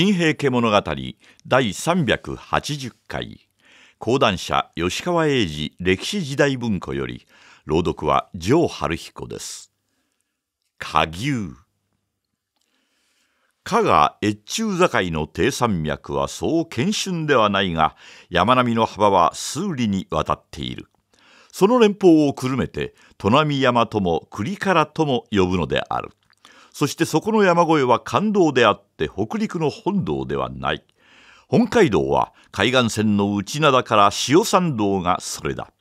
新平家物語第380回講談社吉川英治歴史時代文庫より朗読は城春彦です加牛加賀越中境の低山脈はそう謙春ではないが山並みの幅は数里にわたっているその連峰をくるめて砺波山とも栗からとも呼ぶのであるそしてそこの山越えは感動であって北陸の本道ではない本海道は海岸線の内灘から塩山道がそれだ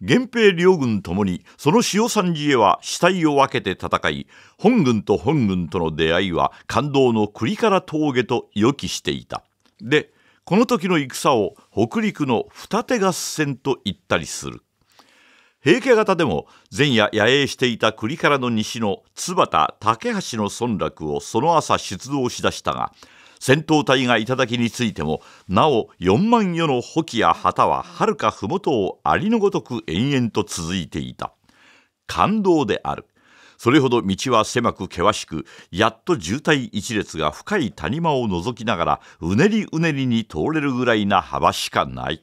源平両軍ともにその塩山寺へは死体を分けて戦い本軍と本軍との出会いは感動の栗から峠と予期していたでこの時の戦を北陸の二手合戦と言ったりする平家方でも前夜野営していた栗からの西の津幡竹橋の村落をその朝出動しだしたが戦闘隊が頂についてもなお4万余の補給や旗ははるか麓をありのごとく延々と続いていた感動であるそれほど道は狭く険しくやっと渋滞一列が深い谷間を覗きながらうねりうねりに通れるぐらいな幅しかない。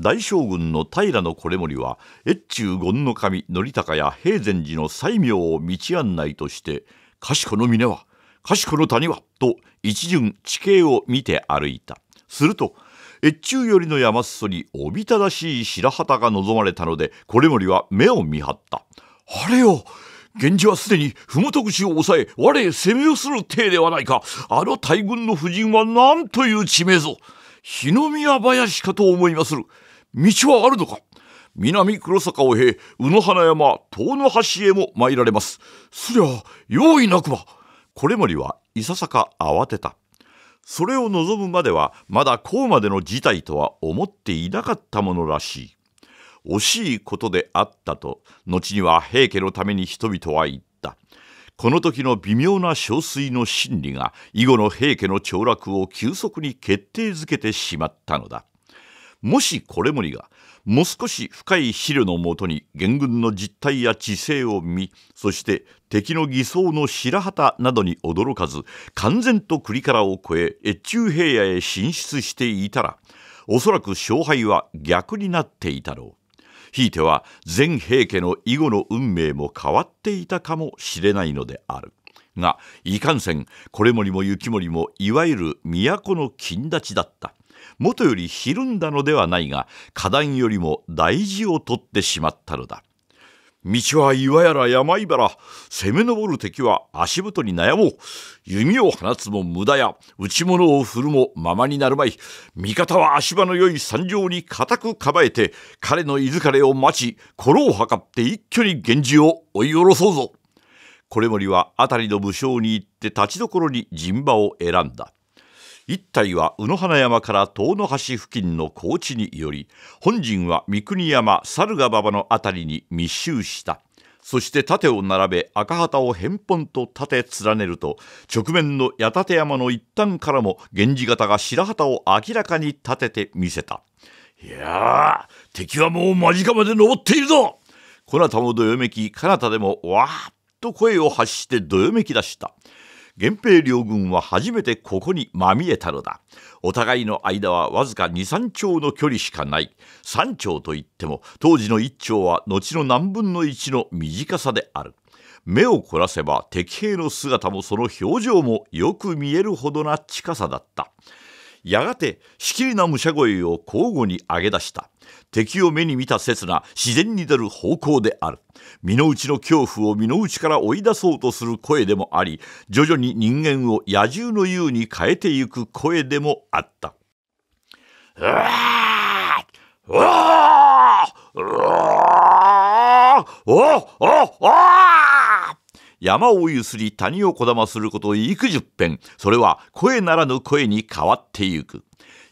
大将軍の平のこれ森は越中権の神則高や平善寺の西明を道案内として「賢の峰は賢の谷は」と一巡地形を見て歩いたすると越中寄りの山裾におびただしい白旗が望まれたのでこれ森は目を見張ったあれよ源氏はすでに麓口を抑え我へ攻めをする体ではないかあの大軍の夫人は何という地名ぞ日の宮林かと思いまする道はあるのか南黒坂を経、宇野花山、遠野橋へも参られます。すりゃ、用意なくば。これ森はいささか慌てた。それを望むまでは、まだこうまでの事態とは思っていなかったものらしい。惜しいことであったと、後には平家のために人々は言った。この時の微妙な憔悴の心理が、以後の平家の凋落を急速に決定づけてしまったのだ。もしこれ森がもう少し深い資料のもとに元軍の実態や知性を見そして敵の偽装の白旗などに驚かず完全と栗からを越え越中平野へ進出していたらおそらく勝敗は逆になっていたろうひいては全平家の囲碁の運命も変わっていたかもしれないのである。がいかんせんこれ森も雪森もいわゆる都の金立ちだったもとよりひるんだのではないが花壇よりも大事を取ってしまったのだ道は岩やら山いばら攻め上る敵は足元に悩もう弓を放つも無駄や打物を振るもままになるまい味方は足場のよい山上に固く構えて彼のいずれを待ち心を図って一挙に源氏を追い下ろそうぞこれ森は辺りの武将に行って立ちどころに陣馬を選んだ一体は宇野花山から遠野橋付近の高地により本陣は三国山猿ヶ馬場の辺りに密集したそして盾を並べ赤旗を偏本と盾連ねると直面の八立山の一端からも源氏方が白旗を明らかに立ててみせたいや敵はもう間近まで登っているぞこなたもどよめき彼方でもわーっと声を発してどよめき出した源平両軍は初めてここにまみえたのだお互いの間はわずか23丁の距離しかない3丁といっても当時の1丁は後の何分の1の短さである目を凝らせば敵兵の姿もその表情もよく見えるほどな近さだったやがてしきりな武者声を交互に上げ出した敵を目に見た刹那自然に出る方向である身の内の恐怖を身の内から追い出そうとする声でもあり徐々に人間を野獣のうに変えてゆく声でもあったうわーうわーうわーうわお山をゆすり谷をこだますること幾十遍それは声ならぬ声に変わってゆく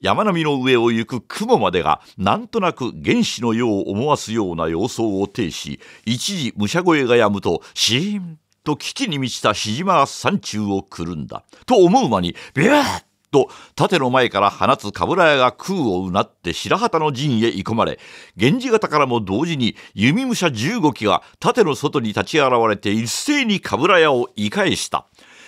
山並みの上を行く雲までがなんとなく原始のよう思わすような様相を呈し一時武者声がやむとシーンと危機に満ちたしじまが山中をくるんだと思う間にビューッと盾の前から放つ冠屋が空をうなって白旗の陣へ生こまれ源氏方からも同時に弓武者15機が盾の外に立ち現れて一斉に冠屋を言い返した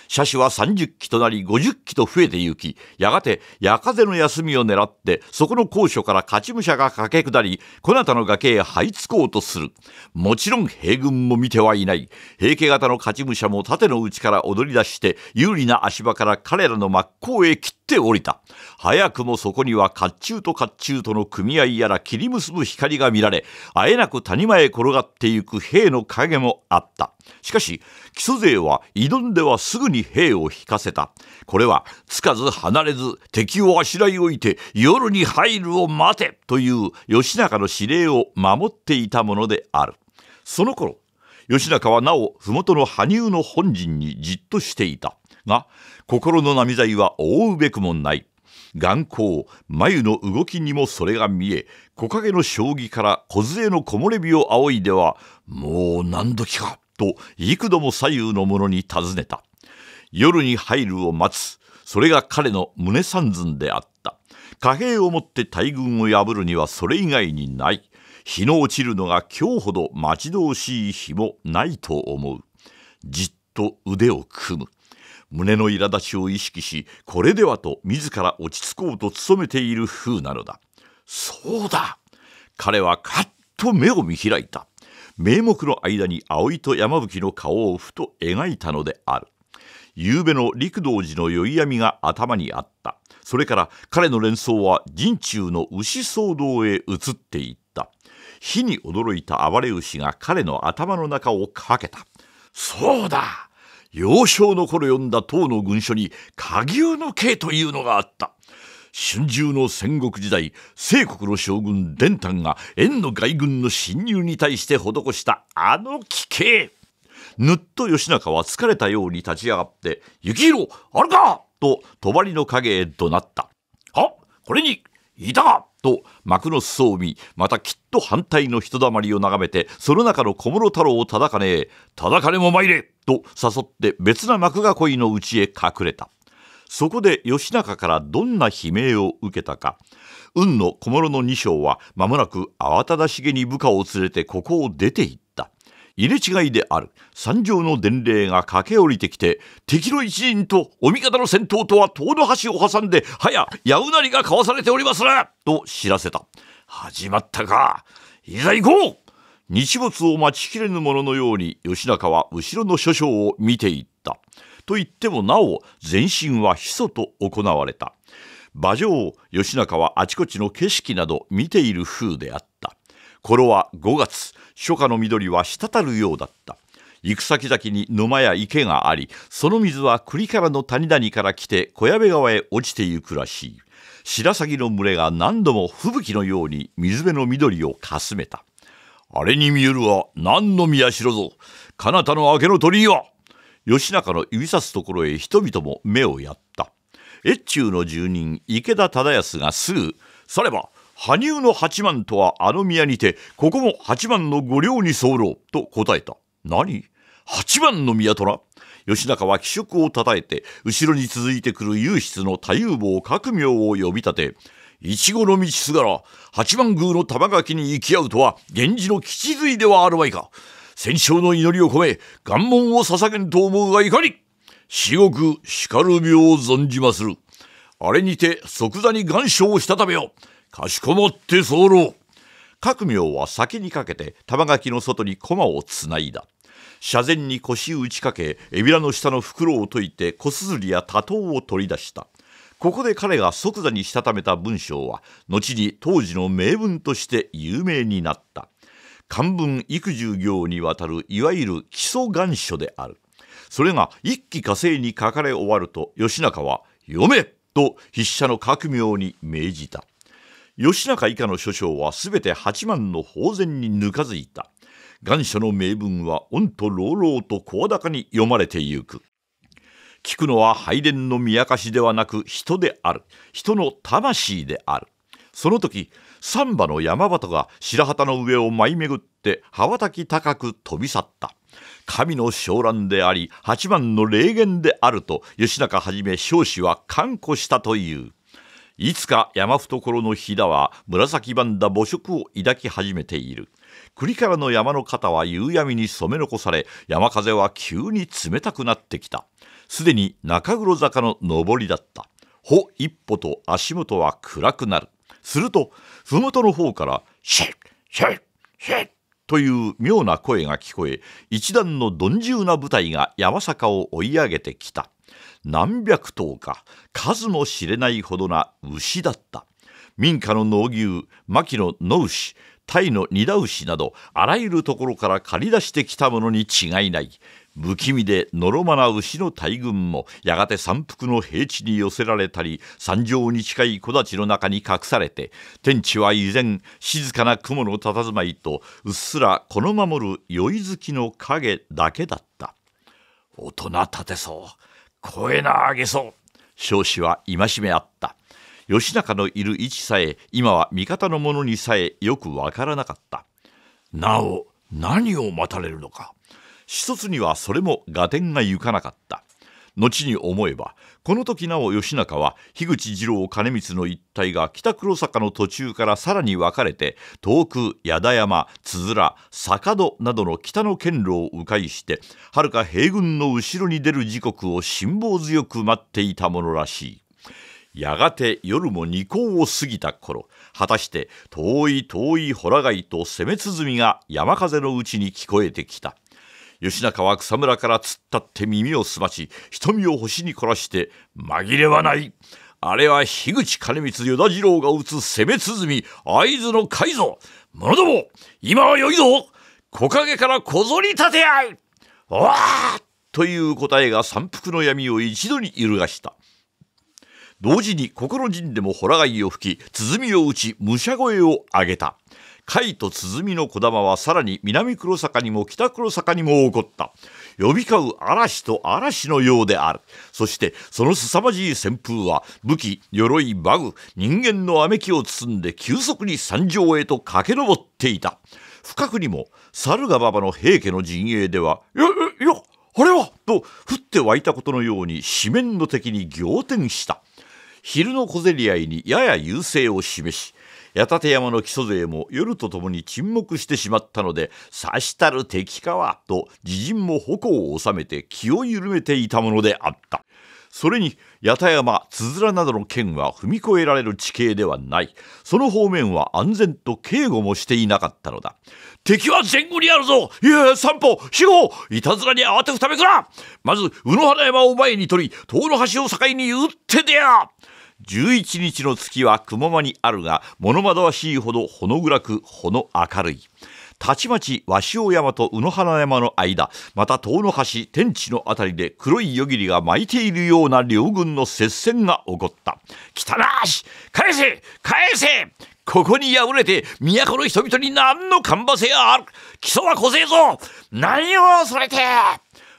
車種は30機となり50機と増えてゆき、やがて、夜風の休みを狙って、そこの高所から勝ち武者が駆け下り、こなたの崖へ這いつこうとする。もちろん兵軍も見てはいない。平家型の勝ち武者も盾の内から踊り出して、有利な足場から彼らの真っ向へ切って降りた。早くもそこには甲冑と甲冑との組合やら切り結ぶ光が見られ、あえなく谷間へ転がってゆく兵の影もあった。しかし木曽勢は挑んではすぐに兵を引かせたこれはつかず離れず敵をあしらいおいて夜に入るを待てという義仲の指令を守っていたものであるその頃義仲はなお麓の羽生の本陣にじっとしていたが心の波材は覆うべくもない眼光眉の動きにもそれが見え木陰の将棋から小杖の木漏れ日を仰いではもう何時かと幾度も左右の者に尋ねた。夜に入るを待つ。それが彼の胸三寸であった。貨幣をもって大軍を破るにはそれ以外にない。日の落ちるのが今日ほど待ち遠しい日もないと思う。じっと腕を組む。胸の苛立ちを意識し、これではと自ら落ち着こうと努めている風なのだ。そうだ彼はカッと目を見開いた。名目の間に葵と山吹の顔をふと描いたのである。夕べの陸道寺の宵闇が頭にあった。それから彼の連想は陣中の牛騒動へ移っていった。火に驚いた暴れ牛が彼の頭の中をかけた。そうだ幼少の頃読んだ唐の軍書に鍵牛の刑というのがあった。春秋の戦国時代西国の将軍伝丹が円の外軍の侵入に対して施したあの奇形ぬっと義仲は疲れたように立ち上がって「雪色あるか!」と帳の陰へ怒鳴った「はこれにいたか!」と幕の裾を見またきっと反対の人だまりを眺めてその中の小室太郎を忠金叩かねも参れ!」と誘って別な幕囲いのうちへ隠れた。そこで義仲からどんな悲鳴を受けたか運の小諸の二将は間もなく慌ただしげに部下を連れてここを出て行った入れ違いである三条の伝令が駆け下りてきて敵の一陣とお味方の戦闘とは遠の橋を挟んではやうなりが交わされておりまする、と知らせた始まったかいざ行こう日没を待ちきれぬもののように義仲は後ろの諸将を見ていったと言ってもなお前身はヒ素と行われた馬上義仲はあちこちの景色など見ている風であった頃は5月初夏の緑は滴るようだった行く先々に沼や池がありその水は栗からの谷々から来て小矢部川へ落ちてゆくらしい白鷺の群れが何度も吹雪のように水辺の緑をかすめたあれに見えるは何の宮代ぞ彼方の明けの鳥居は義仲の指さすところへ人々も目をやった越中の住人池田忠康がすぐ「されば羽生の八幡とはあの宮にてここも八幡の御領に候」と答えた何八幡の宮とな義仲は気色をたたえて後ろに続いてくる勇筆の太夫坊各名を呼び立ていちごの道すがら八幡宮の玉垣に行き合うとは源氏の吉髄ではあるまいか戦勝の祈りを込め、願文を捧げんと思うがいかに至極叱るべを存じまする。あれにて即座に願書をしたためよ。かしこまって候。各名は先にかけて玉垣の外に駒をつないだ。車前に腰打ちかけ、エビラの下の袋を解いて、小硯や多頭を取り出した。ここで彼が即座にしたためた文章は、後に当時の名文として有名になった。漢文育十行にわたるいわゆる基礎願書であるそれが一気火星に書かれ終わると義仲は「読め!」と筆者の革命に命じた義仲以下の書将は全て八幡の法然にぬかづいた願書の名文は御と朗々と声高に読まれてゆく聞くのは拝殿の明かしではなく人である人の魂であるその時サンバの山端が白旗の上を舞い巡って羽ばたき高く飛び去った神の昇乱であり八幡の霊言であると吉仲はじめ彰子は看護したといういつか山懐の飛騨は紫番だ母色を抱き始めている栗からの山の肩は夕闇に染め残され山風は急に冷たくなってきたすでに中黒坂の上りだった歩一歩と足元は暗くなるすると麓の方から「シェッシェッシェッ」という妙な声が聞こえ一段の鈍重な部隊が山坂を追い上げてきた何百頭か数も知れないほどな牛だった民家の農牛牧野野牛タイの二田牛などあらゆるところから借り出してきたものに違いない不気味でのろまな牛の大群もやがて山腹の平地に寄せられたり山上に近い木立の中に隠されて天地は依然静かな雲の佇まいとうっすらこの守る宵月の影だけだった大人立てそう声なげそう少子は戒めあった義仲のいる位置さえ今は味方の者にさえよくわからなかったなお何を待たれるのか一つにはそれも合点がゆかなかった後に思えばこの時なお義仲は樋口次郎兼光の一帯が北黒坂の途中からさらに分かれて遠く矢田山つづら坂戸などの北の堅路を迂回してはるか平軍の後ろに出る時刻を辛抱強く待っていたものらしい。やがて夜も二行を過ぎた頃果たして遠い遠いほら貝と攻め鼓が山風のうちに聞こえてきた。義仲は草むらから突っ立って耳をすまし瞳を星に凝らして紛れはないあれは樋口兼光与田次郎が打つ攻め鼓会津の海ぞ者ども今はよいぞ木陰から小ぞり立て合いわあという答えが山腹の闇を一度に揺るがした同時に心陣でもほら貝を吹き鼓を打ち武者声を上げた甲と鼓の小玉はさらに南黒坂にも北黒坂にも起こった呼び交う嵐と嵐のようであるそしてその凄まじい旋風は武器鎧バグ、人間のあめきを包んで急速に山上へと駆け上っていた深くにも猿が馬場の平家の陣営では「よよよあれは!」と降って湧いたことのように四面の敵に仰天した昼の小競り合いにやや優勢を示し八立山の木曽勢も夜とともに沈黙してしまったので、さしたる敵かは、と自陣も矛を収めて気を緩めていたものであった。それに、八田山、つづらなどの剣は踏み越えられる地形ではない。その方面は安全と警護もしていなかったのだ。敵は前後にあるぞいや、三歩、四歩いたずらに慌てふためくなまず、宇野原山を前に取り、遠の橋を境に打って出や11日の月は雲間にあるが物惑しいほどほの暗くほの明るいたちまち鷲尾山と宇野花山の間また遠野橋天地の辺りで黒い夜霧が巻いているような両軍の接戦が起こった汚し返せ返せここに敗れて都の人々に何のかんばせやある基礎はこせえぞ何を恐れて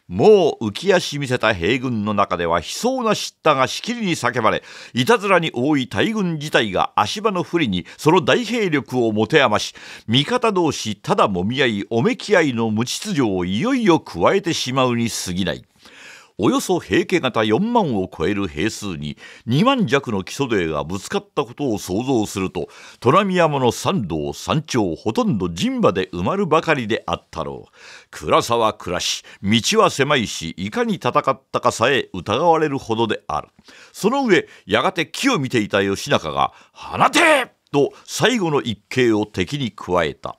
もう浮き足見せた兵軍の中では悲壮な叱咤がしきりに叫ばれいたずらに多い大軍自体が足場の不利にその大兵力を持て余し味方同士ただもみ合いおめき合いの無秩序をいよいよ加えてしまうに過ぎないおよそ平家型4万を超える兵数に2万弱の基礎勢がぶつかったことを想像すると虎見山の山道山頂ほとんど陣馬で埋まるばかりであったろう暗さは暮らし道は狭いしいかに戦ったかさえ疑われるほどであるその上やがて木を見ていた義仲が「放て!」と最後の一計を敵に加えた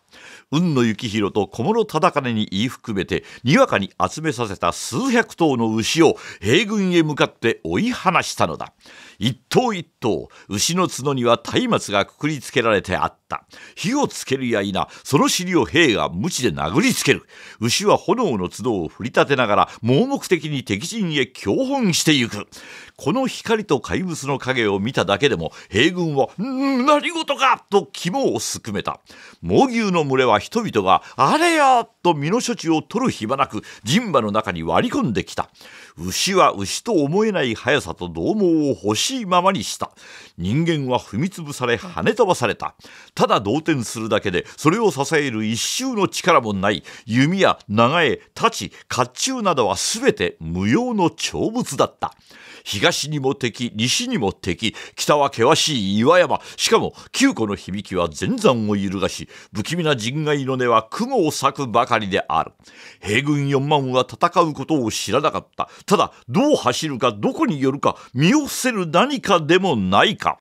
雲野幸宏と小室忠兼に言い含めてにわかに集めさせた数百頭の牛を兵軍へ向かって追い放したのだ一頭一頭牛の角には松明がくくりつけられてあった火をつけるや否その尻を兵が鞭で殴りつける牛は炎の角を振り立てながら盲目的に敵陣へ強奔してゆくこの光と怪物の影を見ただけでも平軍は「ん何事か!」と肝をすくめた猛牛のの群れは人々が「あれや!」と身の処置を取る暇なく人馬の中に割り込んできた牛は牛と思えない速さと獰猛を欲しいままにした人間は踏みつぶされ跳ね飛ばされたただ動転するだけでそれを支える一周の力もない弓や長柄太刀甲冑などは全て無用の長物だった東にも敵、西にも敵、北は険しい岩山。しかも、九個の響きは全山を揺るがし、不気味な陣外の根は雲を裂くばかりである。兵軍四万は戦うことを知らなかった。ただ、どう走るか、どこに寄るか、身を伏せる何かでもないか。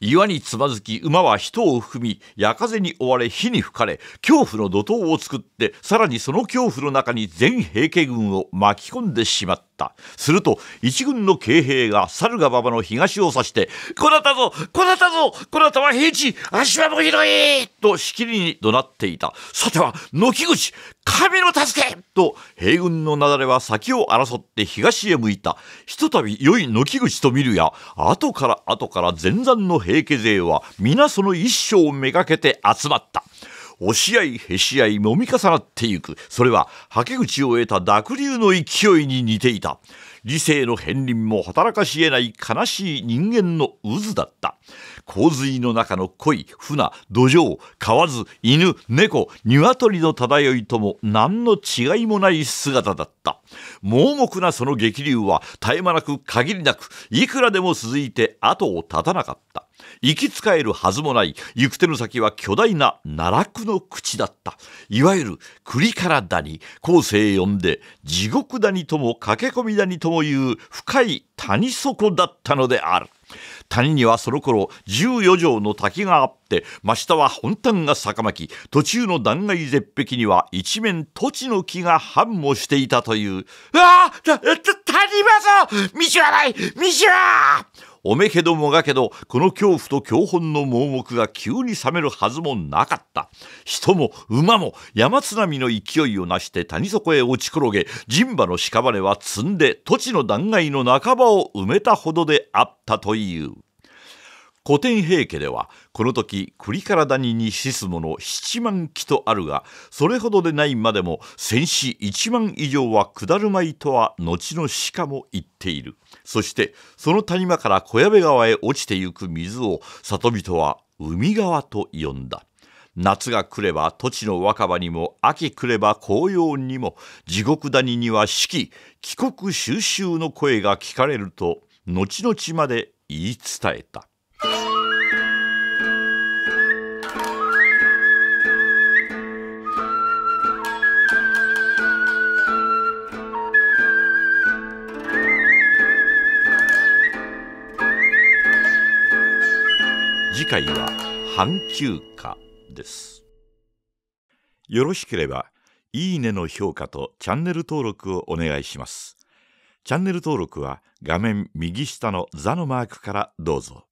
岩につまずき馬は人を踏み夜風に追われ火に吹かれ恐怖の怒涛を作ってさらにその恐怖の中に全平家軍を巻き込んでしまった。ったすると一軍の警兵が猿が馬場の東を指して「こなたぞこなたぞこなたは平地足場も広い!」としきりに怒鳴っていたさては軒口神の助けと兵軍の雪崩は先を争って東へ向いたひとたび良い軒口と見るや後から後から前山の平家勢は皆その一生をめがけて集まった押し合いへし合いもみ重なってゆくそれははけ口を得た濁流の勢いに似ていた理性の片鱗も働かし得ない悲しい人間の渦だった洪水の中の鯉船土壌わず犬猫鶏の漂いとも何の違いもない姿だった盲目なその激流は絶え間なく限りなくいくらでも続いて後を絶たなかった行き使えるはずもない行く手の先は巨大な奈落の口だったいわゆる栗から谷後世呼んで地獄谷とも駆け込み谷ともいう深い谷底だったのである谷にはその頃14畳の滝があって真下は本炭が坂巻き途中の断崖絶壁には一面土地の木が繁茂していたという「うわあ谷場ぞ道はない道は!」おめけどもがけどこの恐怖と教本の盲目が急に冷めるはずもなかった人も馬も山津波の勢いをなして谷底へ落ち転げ陣馬の屍は積んで土地の断崖の半ばを埋めたほどであったという。古典平家ではこの時栗から谷に死す者七万騎とあるがそれほどでないまでも戦死一万以上は下るまいとは後のしかも言っているそしてその谷間から小矢部川へ落ちてゆく水を里人は海川と呼んだ夏が来れば土地の若葉にも秋来れば紅葉にも地獄谷には四季帰国収集の声が聞かれると後々まで言い伝えた。次回は半休暇ですよろしければいいねの評価とチャンネル登録をお願いしますチャンネル登録は画面右下の座のマークからどうぞ